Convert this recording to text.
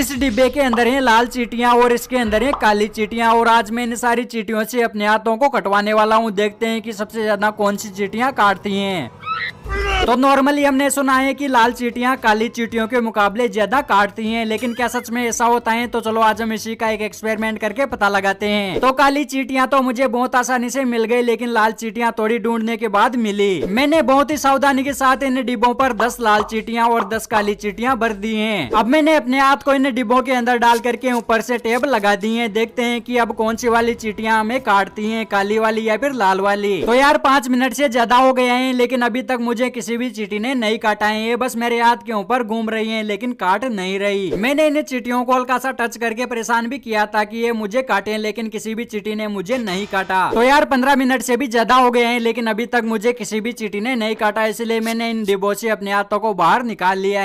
इस डिब्बे के अंदर है लाल चीटियां और इसके अंदर है काली चीटियां और आज मैं इन सारी चीटियों से अपने हाथों को कटवाने वाला हूँ देखते हैं कि सबसे ज्यादा कौन सी चीटियां काटती हैं तो नॉर्मली हमने सुना है कि लाल चीटियां काली चीटियों के मुकाबले ज्यादा काटती हैं लेकिन क्या सच में ऐसा होता है तो चलो आज हम इसी का एक एक्सपेरिमेंट करके पता लगाते हैं तो काली चीटियां तो मुझे बहुत आसानी से मिल गई लेकिन लाल चीटियां थोड़ी ढूंढने के बाद मिली मैंने बहुत ही सावधानी के साथ इन डिब्बों पर दस लाल चीटियाँ और दस काली चीटियाँ भर दी है अब मैंने अपने हाथ को इन डिब्बों के अंदर डाल करके ऊपर से टेप लगा दी है देखते हैं की अब कौन सी वाली चीटियाँ हमें काटती है काली वाली या फिर लाल वाली तो यार पाँच मिनट ऐसी ज्यादा हो गए हैं लेकिन अभी तक मुझे किसी भी चीटी ने नहीं काटा है ये बस मेरे हाथ के ऊपर घूम रही है लेकिन काट नहीं रही मैंने इन चीटियों को हल्का सा टच करके परेशान भी किया था की ये मुझे काटे लेकिन किसी भी चीटी ने मुझे नहीं काटा तो यार पंद्रह मिनट से भी ज्यादा हो गए हैं लेकिन अभी तक मुझे किसी भी चीटी ने नहीं काटा इसलिए मैंने इन डिबो से अपने हाथों को बाहर निकाल लिया है